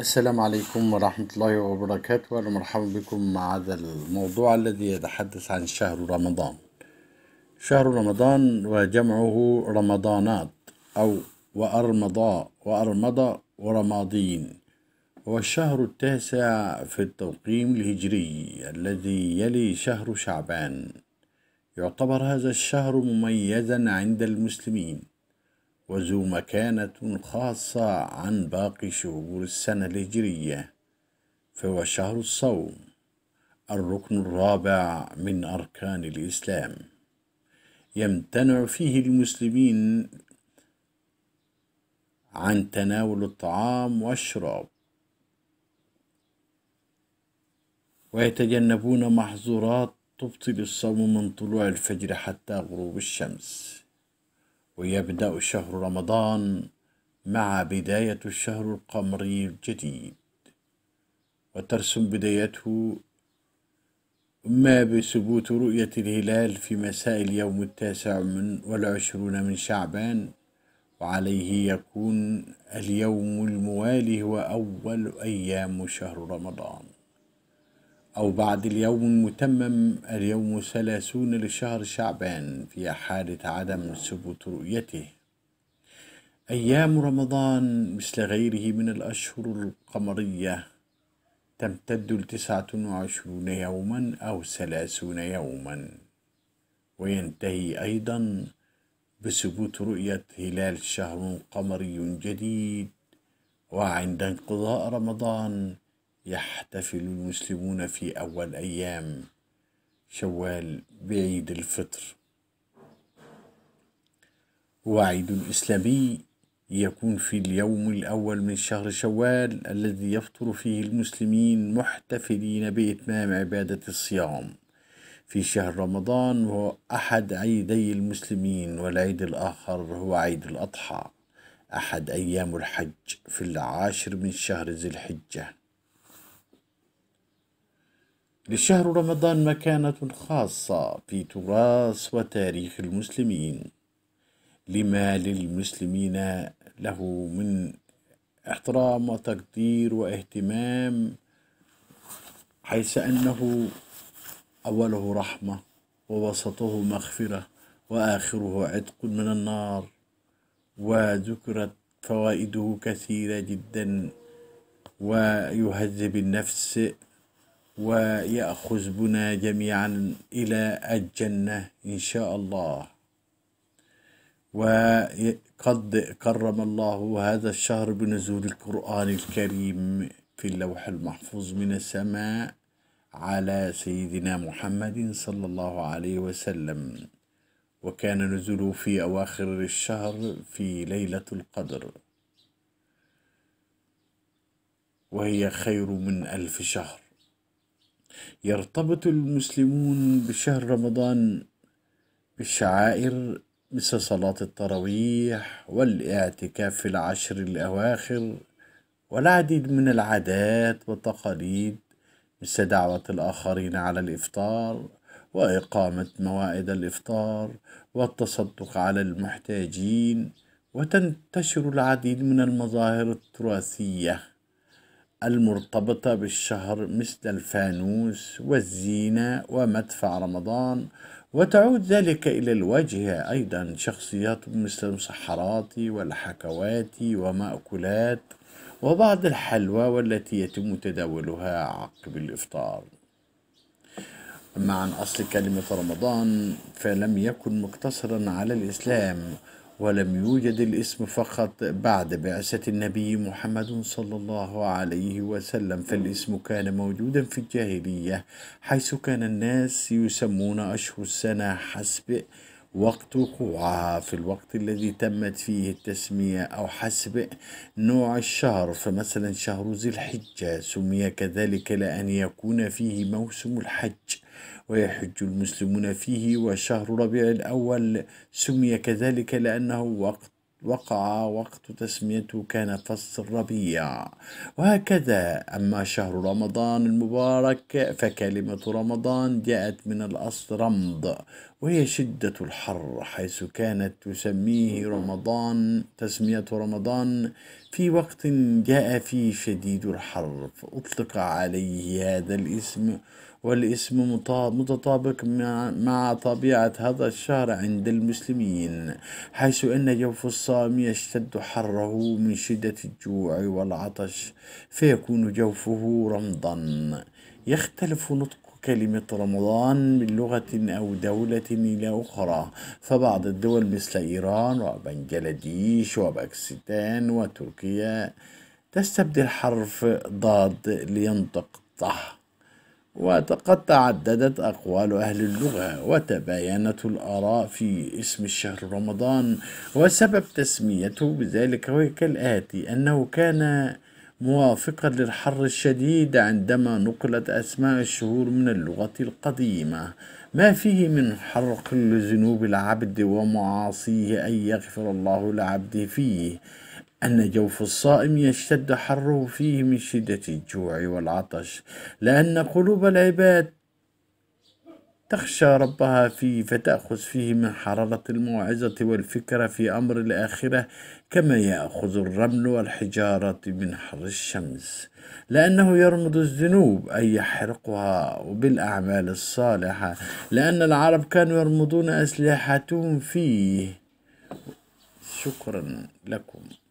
السلام عليكم ورحمة الله وبركاته وأنا ومرحبا بكم مع هذا الموضوع الذي يتحدث عن شهر رمضان شهر رمضان وجمعه رمضانات أو وأرمضاء وأرمضة ورماضين هو الشهر التاسع في التوقيم الهجري الذي يلي شهر شعبان يعتبر هذا الشهر مميزا عند المسلمين وذو مكانة خاصة عن باقي شهور السنة الهجرية فهو شهر الصوم الركن الرابع من أركان الإسلام يمتنع فيه المسلمين عن تناول الطعام والشراب ويتجنبون محظورات تبطل الصوم من طلوع الفجر حتى غروب الشمس ويبدأ شهر رمضان مع بداية الشهر القمري الجديد وترسم بدايته ما بثبوت رؤية الهلال في مساء اليوم التاسع من والعشرون من شعبان وعليه يكون اليوم الموالي هو أول أيام شهر رمضان أو بعد اليوم المتمم اليوم ثلاثون لشهر شعبان في حالة عدم ثبوت رؤيته أيام رمضان مثل غيره من الأشهر القمرية تمتد لتسعة وعشرون يوما أو ثلاثون يوما وينتهي أيضا بثبوت رؤية هلال شهر قمري جديد وعند انقضاء رمضان يحتفل المسلمون في أول أيام شوال بعيد الفطر وعيد إسلامي يكون في اليوم الأول من شهر شوال الذي يفطر فيه المسلمين محتفلين بإتمام عبادة الصيام في شهر رمضان وهو أحد عيدي المسلمين والعيد الآخر هو عيد الأضحى أحد أيام الحج في العاشر من شهر ذي الحجة لشهر رمضان مكانة خاصة في تراث وتاريخ المسلمين لما للمسلمين له من احترام وتقدير واهتمام حيث أنه أوله رحمة ووسطه مغفرة وآخره عتق من النار وذكرت فوائده كثيرة جدا ويهذب النفس ويأخذ بنا جميعا إلى الجنة إن شاء الله وقد كرم الله هذا الشهر بنزول القرآن الكريم في اللوح المحفوظ من السماء على سيدنا محمد صلى الله عليه وسلم وكان نزوله في أواخر الشهر في ليلة القدر وهي خير من ألف شهر يرتبط المسلمون بشهر رمضان بالشعائر مثل صلاة التراويح والاعتكاف في العشر الأواخر والعديد من العادات والتقاليد مثل دعوة الآخرين على الإفطار وإقامة موائد الإفطار والتصدق على المحتاجين وتنتشر العديد من المظاهر التراثيه المرتبطة بالشهر مثل الفانوس والزينة ومدفع رمضان وتعود ذلك إلى الواجهة أيضا شخصيات مثل المسحرات والحكوات ومأكولات وبعض الحلوى والتي يتم تداولها عقب الإفطار مع أن أصل كلمة رمضان فلم يكن مقتصرا على الإسلام ولم يوجد الاسم فقط بعد بعثة النبي محمد صلى الله عليه وسلم فالاسم كان موجودا في الجاهلية حيث كان الناس يسمون أشهر السنة حسب وقت وقوعها في الوقت الذي تمت فيه التسمية أو حسب نوع الشهر فمثلا شهر ذي الحجة سمي كذلك لأن يكون فيه موسم الحج ويحج المسلمون فيه وشهر ربيع الأول سمي كذلك لأنه وقت وقع وقت تسميته كان فصل الربيع وهكذا أما شهر رمضان المبارك فكلمة رمضان جاءت من الأصل رمض وهي شدة الحر حيث كانت تسميه رمضان تسمية رمضان في وقت جاء فيه شديد الحر فأطلق عليه هذا الاسم والاسم متطابق مع طبيعة هذا الشهر عند المسلمين حيث أن جوف الصائم يشتد حره من شدة الجوع والعطش فيكون جوفه رمضا يختلف نطق كلمة رمضان من لغة أو دولة إلى أخرى فبعض الدول مثل إيران وبنجلاديش وباكستان وتركيا تستبدل حرف ضاد لينطق طه وقد تعددت أقوال أهل اللغة وتباينت الآراء في اسم الشهر رمضان وسبب تسميته بذلك هو كالآتي أنه كان موافقا للحر الشديد عندما نقلت أسماء الشهور من اللغة القديمة ما فيه من حرق لذنوب العبد ومعاصيه أن يغفر الله لعبده فيه أن جوف الصائم يشتد حره فيه من شدة الجوع والعطش لأن قلوب العباد تخشى ربها فيه فتأخذ فيه من حرارة الموعظة والفكرة في أمر الآخرة كما يأخذ الرمل والحجارة من حر الشمس لأنه يرمض الذنوب أي يحرقها وبالأعمال الصالحة لأن العرب كانوا يرمضون أسلحتهم فيه شكرا لكم